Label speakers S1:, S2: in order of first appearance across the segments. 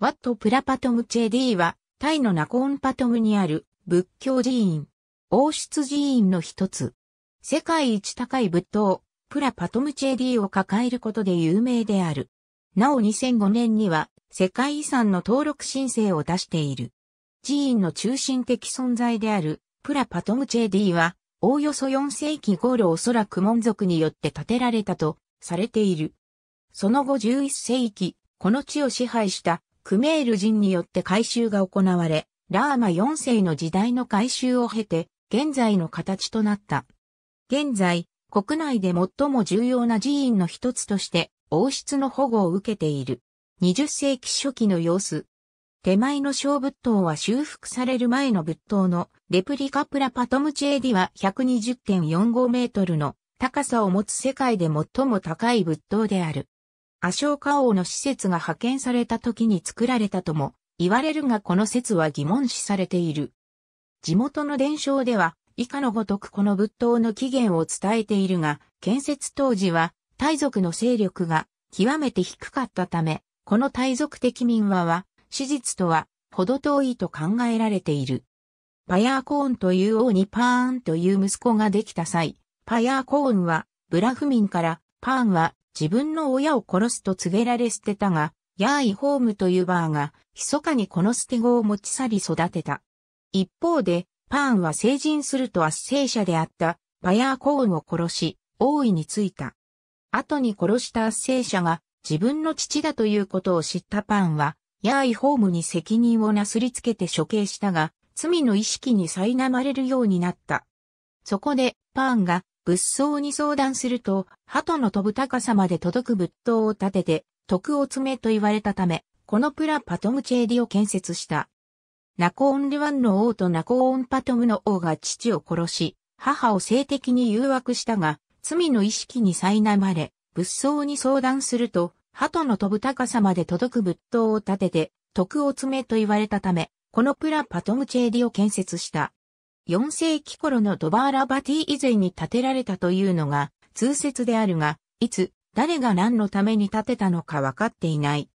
S1: ワット・プラパトム・チェ・ディは、タイのナコーンパトムにある仏教寺院、王室寺院の一つ。世界一高い仏塔、プラパトム・チェ・ディを抱えることで有名である。なお2005年には、世界遺産の登録申請を出している。寺院の中心的存在である、プラパトム・チェ・ディは、おおよそ4世紀頃おそらく門族によって建てられたとされている。その後11世紀、この地を支配したクメール人によって改修が行われ、ラーマ4世の時代の改修を経て、現在の形となった。現在、国内で最も重要な寺院の一つとして、王室の保護を受けている。20世紀初期の様子。手前の小仏塔は修復される前の仏塔のレプリカプラパトムチェーディは120.45メートルの高さを持つ世界で最も高い仏塔である。アショーカ王の施設が派遣された時に作られたとも言われるがこの説は疑問視されている。地元の伝承では以下のごとくこの仏塔の起源を伝えているが、建設当時は、大族の勢力が極めて低かったため、この大族的民話は、史実とは、ほど遠いと考えられている。パヤーコーンという王にパーンという息子ができた際、パヤーコーンは、ブラフミンから、パーンは自分の親を殺すと告げられ捨てたが、ヤーイホームというバーが、密かにこの捨て子を持ち去り育てた。一方で、パーンは成人すると圧政者であったバヤーコーンを殺し、王位についた。後に殺した圧政者が自分の父だということを知ったパーンは、ヤーイホームに責任をなすりつけて処刑したが、罪の意識に苛まれるようになった。そこで、パーンが仏僧に相談すると、鳩の飛ぶ高さまで届く仏塔を建てて、徳を詰めと言われたため、このプラパトムチェーリを建設した。ナコオン・ルワンの王とナコオン・パトムの王が父を殺し、母を性的に誘惑したが、罪の意識に苛まれ、仏僧に相談すると、鳩の飛ぶ高さまで届く仏塔を建てて、徳を詰めと言われたため、このプラパトムチェーリを建設した。4世紀頃のドバーラバティ以前に建てられたというのが通説であるが、いつ、誰が何のために建てたのか分かっていない。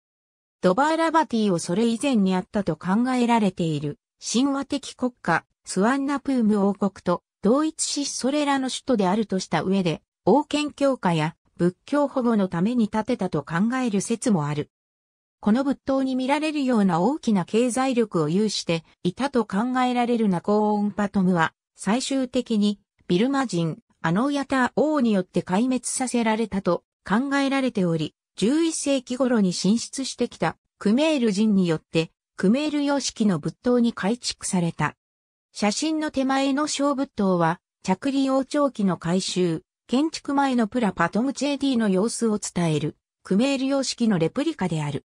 S1: ドバーラバティをそれ以前にあったと考えられている神話的国家スワンナプーム王国と同一しそれらの首都であるとした上で王権強化や仏教保護のために建てたと考える説もある。この仏塔に見られるような大きな経済力を有していたと考えられるナコーンパトムは、最終的にビルマ人、アノーヤター王によって壊滅させられたと考えられており、11世紀頃に進出してきたクメール人によってクメール様式の仏塔に改築された。写真の手前の小仏塔は、着陸王朝期の改修、建築前のプラパトムチェーディの様子を伝える、クメール様式のレプリカである。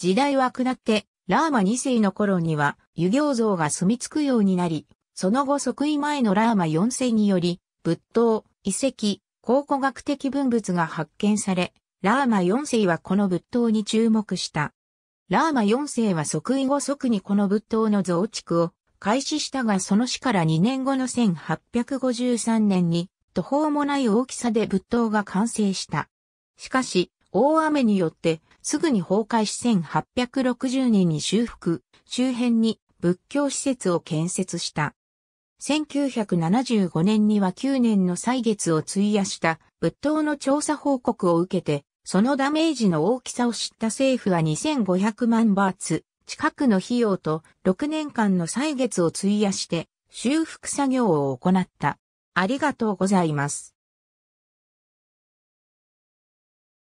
S1: 時代は下って、ラーマ2世の頃には、湯行像が住み着くようになり、その後即位前のラーマ4世により、仏塔、遺跡、考古学的文物が発見され、ラーマ4世はこの仏塔に注目した。ラーマ4世は即位後即にこの仏塔の増築を開始したがその死から2年後の1853年に途方もない大きさで仏塔が完成した。しかし、大雨によってすぐに崩壊し1860年に修復、周辺に仏教施設を建設した。1975年には9年の歳月を費やした仏塔の調査報告を受けて、そのダメージの大きさを知った政府は2500万バーツ近くの費用と6年間の歳月を費やして修復作業を行った。ありがとうございます。